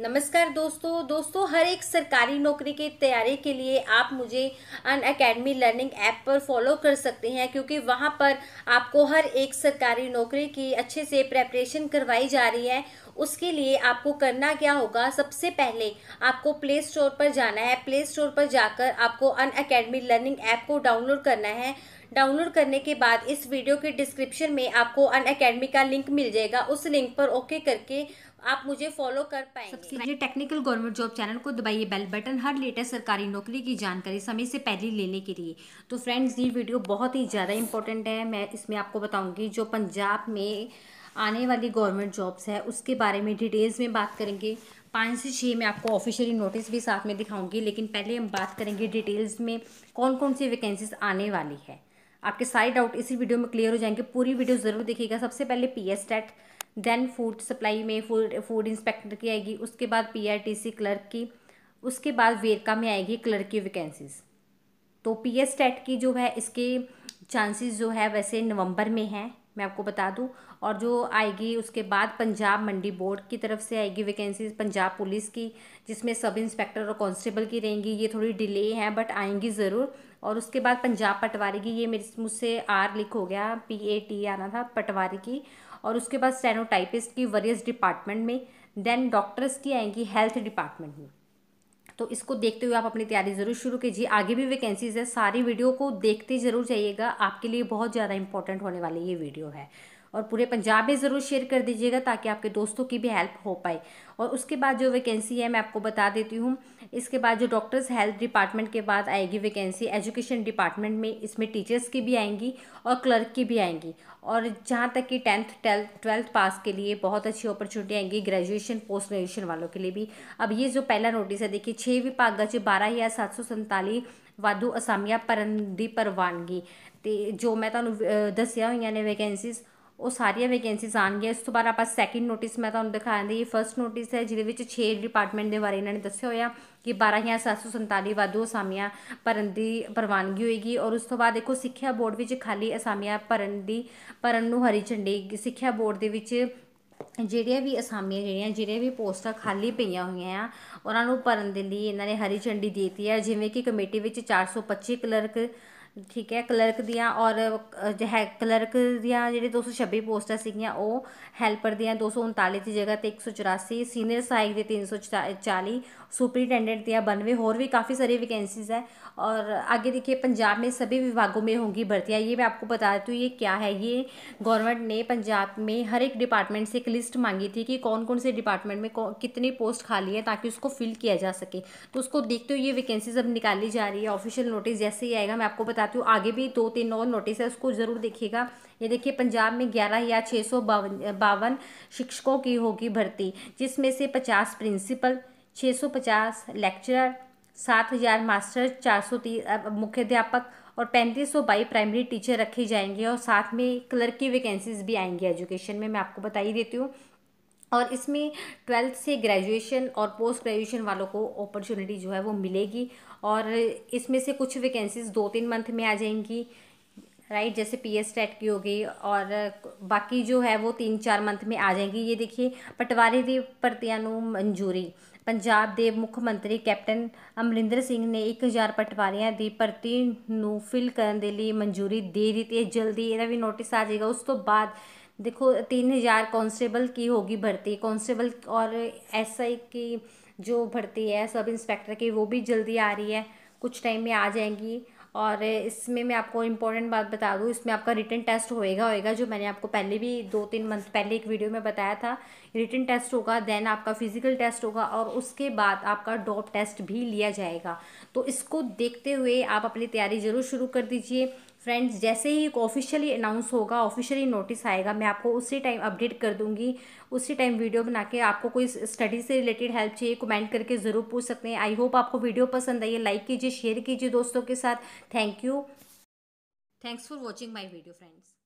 नमस्कार दोस्तों दोस्तों हर एक सरकारी नौकरी की तैयारी के लिए आप मुझे अन अकेडमी लर्निंग ऐप पर फॉलो कर सकते हैं क्योंकि वहाँ पर आपको हर एक सरकारी नौकरी की अच्छे से प्रेपरेशन करवाई जा रही है उसके लिए आपको करना क्या होगा सबसे पहले आपको प्ले स्टोर पर जाना है प्ले स्टोर पर जाकर आपको अन अकेडमी लर्निंग ऐप को डाउनलोड करना है डाउनलोड करने के बाद इस वीडियो के डिस्क्रिप्शन में आपको अन अकेडमी का लिंक मिल जाएगा उस लिंक पर ओके करके आप मुझे फॉलो कर पाएंगे सबसे पहले टेक्निकल गवर्नमेंट जॉब चैनल को दबाइए बेल बटन हर लेटेस्ट सरकारी नौकरी की जानकारी समय से पहले लेने के लिए तो फ्रेंड्स ये वीडियो बहुत ही ज़्यादा इंपॉर्टेंट है मैं इसमें आपको बताऊँगी जो पंजाब में आने वाली गवर्नमेंट जॉब्स है उसके बारे में डिटेल्स में बात करेंगे पाँच से छः में आपको ऑफिशियली नोटिस भी साथ में दिखाऊंगी लेकिन पहले हम बात करेंगे डिटेल्स में कौन कौन सी वैकेंसीज आने वाली है आपके सारे डाउट इसी वीडियो में क्लियर हो जाएंगे पूरी वीडियो ज़रूर देखिएगा सबसे पहले पी एस टेट देन फूड सप्लाई में फूड फूड इंस्पेक्टर की आएगी उसके बाद पीआरटीसी क्लर्क की उसके बाद वेरका में आएगी क्लर्क की वैकेंसीज तो पी एस टेट की जो है इसके चांसेस जो है वैसे नवंबर में हैं मैं आपको बता दूं और जो आएगी उसके बाद पंजाब मंडी बोर्ड की तरफ से आएगी वैकेंसीज पंजाब पुलिस की जिसमें सब इंस्पेक्टर और कांस्टेबल की रहेंगी ये थोड़ी डिले है बट आएंगी ज़रूर और उसके बाद पंजाब पटवारी की ये मेरे मुझसे आर लिख हो गया पी ए टी आना था पटवारी की और उसके बाद सैनोटाइपिस्ट की वरियस डिपार्टमेंट में देन डॉक्टर्स की आएंगी हेल्थ डिपार्टमेंट में तो इसको देखते हुए आप अपनी तैयारी ज़रूर शुरू कीजिए आगे भी वैकेंसीज है सारी वीडियो को देखते ज़रूर जाइएगा आपके लिए बहुत ज़्यादा इंपॉर्टेंट होने वाली ये वीडियो है और पूरे पंजाब में ज़रूर शेयर कर दीजिएगा ताकि आपके दोस्तों की भी हेल्प हो पाए और उसके बाद जो वैकेंसी है मैं आपको बता देती हूँ इसके बाद जो डॉक्टर्स हेल्थ डिपार्टमेंट के बाद आएगी वैकेंसी एजुकेशन डिपार्टमेंट में इसमें टीचर्स की भी आएंगी और क्लर्क की भी आएंगी और जहाँ तक कि टेंथ ट्वेल्थ पास के लिए बहुत अच्छी अपॉर्चुनिटी आएंगी ग्रेजुएशन पोस्ट ग्रेजुएशन वालों के लिए भी अब ये जो पहला नोटिस है देखिए छः विभाग गज बारह हज़ार सात सौ संताली वाधु असामिया ਭਰਨ परवानगी जो मैं तुम तो दसिया हुई ने वैकेंसीज़ ਉਹ ਸਾਰੀਆਂ ਵੈਕੈਂਸੀਜ਼ ਆਣਗੀਆਂ ਇਸ ਤੋਂ ਬਾਅਦ ਆਪਾਂ ਸੈਕਿੰਡ ਨੋਟਿਸ ਮੈਂ ਤੁਹਾਨੂੰ ਦਿਖਾਉਂਦੀ ਫਰਸਟ ਨੋਟਿਸ ਹੈ ਜਿਹਦੇ ਵਿੱਚ 6 ਡਿਪਾਰਟਮੈਂਟ ਦੇ ਬਾਰੇ ਇਹਨਾਂ ਨੇ ਦੱਸਿਆ ਹੋਇਆ ਕਿ 12747 ਵਾਧੂ ਅਸਾਮੀਆਂ ਭਰਨ ਦੀ ਪ੍ਰਵਾਨਗੀ ਹੋਏਗੀ ਔਰ ਉਸ ਤੋਂ ਬਾਅਦ ਦੇਖੋ ਸਿੱਖਿਆ ਬੋਰਡ ਵਿੱਚ ਖਾਲੀ ਅਸਾਮੀਆਂ ਭਰਨ ਦੀ ਭਰਨ ਨੂੰ ਹਰੀ ਝੰਡੀ ਸਿੱਖਿਆ ਬੋਰਡ ਦੇ ਵਿੱਚ ਜਿਹੜੀਆਂ ਵੀ ਅਸਾਮੀਆਂ ਜਿਹੜੀਆਂ ਜਿਹੜੇ ਵੀ ਪੋਸਟਾਂ ਖਾਲੀ ਪਈਆਂ ਹੋਈਆਂ ਆ ਉਹਨਾਂ ਨੂੰ ਭਰਨ ਦੇ ਲਈ ਇਹਨਾਂ ਨੇ ਹਰੀ ਝੰਡੀ ਦਿੱਤੀ ਹੈ ਜਿਵੇਂ ਕਿ ਕਮੇਟੀ ਵਿੱਚ 425 ਕਲਰਕ ठीक है और ਠੀਕ ਹੈ ਕਲਰਕ ਦੀਆਂ ਔਰ ਜਿਹੜਾ हैल्पर ਦੀਆਂ दो सौ उनताली की जगह तो एक सौ चौरासी सीनियर सहायक द तीन सौ चा चाली सुपरिटेंडेंट दिया बनवे और भी काफ़ी सारी वैकेंसीज़ है और आगे देखिए पंजाब में सभी विभागों में होंगी भर्तियाँ ये मैं आपको बताती हूँ ये क्या है ये गवर्नमेंट ने पंजाब में हर एक डिपार्टमेंट से एक लिस्ट मांगी थी कि कौन कौन से डिपार्टमेंट में कितनी पोस्ट खाली है ताकि उसको फिल किया जा सके तो उसको देखते हुए ये वैकेंसीज अब निकाली जा रही है ऑफिशियल नोटिस जैसे ही आएगा मैं आपको बता चाहती हूँ आगे भी दो तीन और नोटिस है उसको ज़रूर देखिएगा ये देखिए पंजाब में ग्यारह या छः सौ बावन बावन शिक्षकों की होगी भर्ती जिसमें से पचास प्रिंसिपल छः सौ पचास लेक्चरर सात हज़ार मास्टर चार सौ तीस मुख्य अध्यापक और पैंतीस सौ बाई प्राइमरी टीचर रखे जाएंगे और साथ में क्लर्क की वैकेंसीज भी आएंगी एजुकेशन में मैं आपको बता ही देती हूँ और इसमें ट्वेल्थ से ग्रेजुएशन और पोस्ट ग्रेजुएशन वालों को अपॉर्चुनिटी जो है वो मिलेगी और इसमें से कुछ वैकेंसीज दो तीन मंथ में आ जाएंगी राइट जैसे पी एस टेट की होगी और बाकी जो है वो तीन चार मंथ में आ जाएंगी ये देखिए पटवारी देव प्रत्यानु मंजूरी पंजाब ਦੇ ਮੁੱਖ कैप्टन अमरिंदर सिंह ने एक हज़ार पटवारियों की भर्ती ਨੂੰ ਫਿਲ ਕਰਨ ਦੇ ਲਈ ਮਨਜ਼ੂਰੀ ਦੇ ਦਿੱਤੀ ਹੈ ਜਲਦੀ ਇਹਦਾ ਵੀ ਨੋਟਿਸ ਆ ਜਾਏਗਾ ਉਸ ਤੋਂ देखो तीन हज़ार कॉन्स्टेबल की होगी भर्ती कॉन्स्टेबल और एसआई की जो भर्ती है सब इंस्पेक्टर की वो भी जल्दी आ रही है कुछ टाइम में आ जाएंगी और इसमें मैं आपको इम्पोर्टेंट बात बता दूँ इसमें आपका रिटर्न टेस्ट होएगा होएगा जो मैंने आपको पहले भी दो तीन मंथ पहले एक वीडियो में बताया था रिटर्न टेस्ट होगा देन आपका फिजिकल टेस्ट होगा और उसके बाद आपका डॉप टेस्ट भी लिया जाएगा तो इसको देखते हुए आप अपनी तैयारी ज़रूर शुरू कर दीजिए फ्रेंड्स जैसे ही ऑफिशियली अनाउंस होगा ऑफिशियली नोटिस आएगा मैं आपको उसी टाइम अपडेट कर दूंगी उसी टाइम वीडियो बना के आपको कोई स्टडी से रिलेटेड हेल्प चाहिए कमेंट करके ज़रूर पूछ सकते हैं आई होप आपको वीडियो पसंद आई है लाइक कीजिए शेयर कीजिए दोस्तों के साथ thank you thanks for watching my video friends